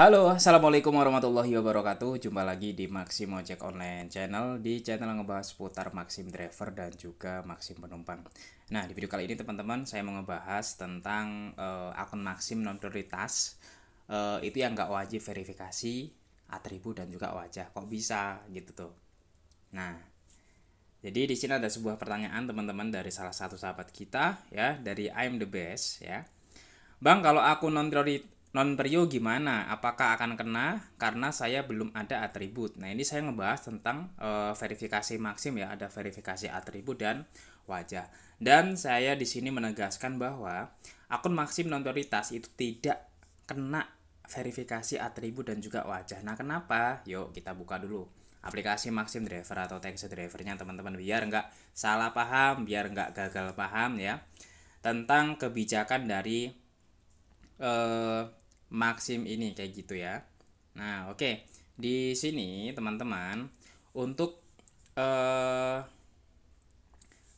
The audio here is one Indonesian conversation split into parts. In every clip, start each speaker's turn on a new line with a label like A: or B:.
A: Halo, Assalamualaikum warahmatullahi wabarakatuh Jumpa lagi di Maxim Ojek Online Channel Di channel yang ngebahas seputar Maxim Driver dan juga Maxim Penumpang Nah, di video kali ini teman-teman saya mau ngebahas tentang uh, akun Maxim non prioritas uh, eh, Itu yang nggak wajib verifikasi atribut dan juga wajah Kok bisa gitu tuh Nah, jadi di sini ada sebuah pertanyaan teman-teman dari salah satu sahabat kita ya dari I'm the best ya. Bang kalau aku non prioritas non prio gimana? Apakah akan kena karena saya belum ada atribut? Nah, ini saya ngebahas tentang e, verifikasi maksim ya, ada verifikasi atribut dan wajah. Dan saya di sini menegaskan bahwa akun maksim non prioritas itu tidak kena verifikasi atribut dan juga wajah. Nah, kenapa? Yuk kita buka dulu aplikasi Maxim Driver atau text drivernya teman-teman biar nggak salah paham, biar nggak gagal paham ya tentang kebijakan dari eh, maksim ini kayak gitu ya. Nah, oke. Okay. Di sini teman-teman untuk eh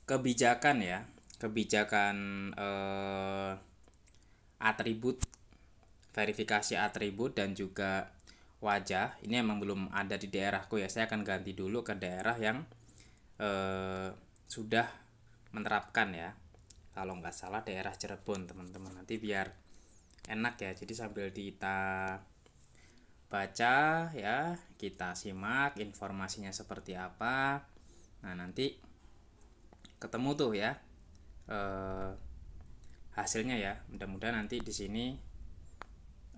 A: kebijakan ya, kebijakan eh atribut verifikasi atribut dan juga wajah. Ini emang belum ada di daerahku ya. Saya akan ganti dulu ke daerah yang eh sudah menerapkan ya. Kalau nggak salah daerah Cirebon, teman-teman. Nanti biar enak ya jadi sambil kita baca ya kita simak informasinya seperti apa nah nanti ketemu tuh ya eh, hasilnya ya mudah-mudahan nanti di sini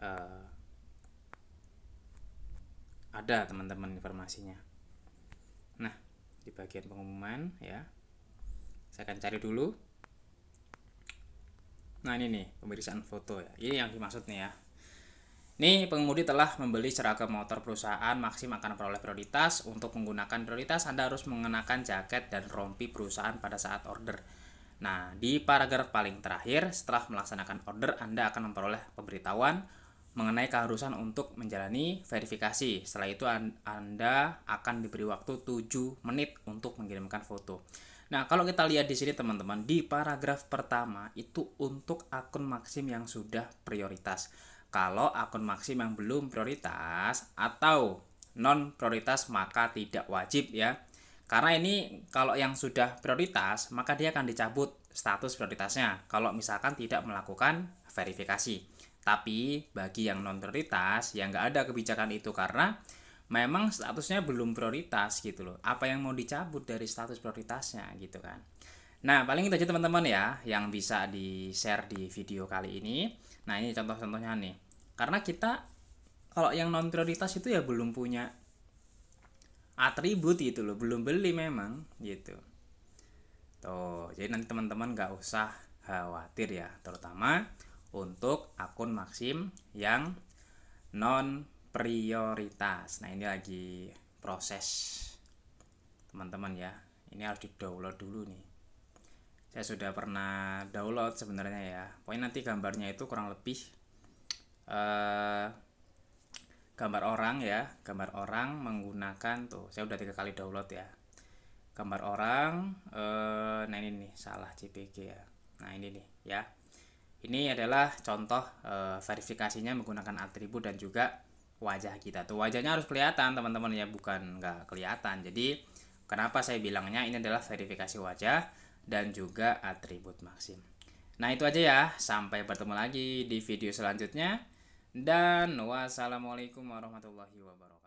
A: eh, ada teman-teman informasinya nah di bagian pengumuman ya saya akan cari dulu Nah ini nih pemeriksaan foto ya. Ini yang dimaksud nih ya. Ini pengemudi telah membeli seragam motor perusahaan Maxim akan peroleh prioritas. Untuk menggunakan prioritas Anda harus mengenakan jaket dan rompi perusahaan pada saat order. Nah di paragraf paling terakhir setelah melaksanakan order Anda akan memperoleh pemberitahuan mengenai keharusan untuk menjalani verifikasi. Setelah itu Anda akan diberi waktu 7 menit untuk mengirimkan foto. Nah, kalau kita lihat di sini teman-teman, di paragraf pertama itu untuk akun maksim yang sudah prioritas. Kalau akun maksim yang belum prioritas atau non prioritas maka tidak wajib ya. Karena ini kalau yang sudah prioritas maka dia akan dicabut status prioritasnya kalau misalkan tidak melakukan verifikasi. Tapi bagi yang non prioritas yang nggak ada kebijakan itu karena memang statusnya belum prioritas gitu loh apa yang mau dicabut dari status prioritasnya gitu kan nah paling itu aja teman-teman ya yang bisa di share di video kali ini nah ini contoh-contohnya nih karena kita kalau yang non prioritas itu ya belum punya atribut gitu loh belum beli memang gitu tuh jadi nanti teman-teman nggak usah khawatir ya terutama untuk akun Maxim yang non prioritas nah ini lagi proses teman-teman ya ini harus di download dulu nih saya sudah pernah download sebenarnya ya Poin nanti gambarnya itu kurang lebih uh, gambar orang ya gambar orang menggunakan tuh saya udah tiga kali download ya gambar orang uh, nah ini nih salah JPG ya nah ini nih ya ini adalah contoh uh, verifikasinya menggunakan atribut dan juga wajah kita tuh wajahnya harus kelihatan teman-teman ya bukan nggak kelihatan jadi kenapa saya bilangnya ini adalah verifikasi wajah dan juga atribut maksim nah itu aja ya sampai bertemu lagi di video selanjutnya dan wassalamualaikum warahmatullahi wabarakatuh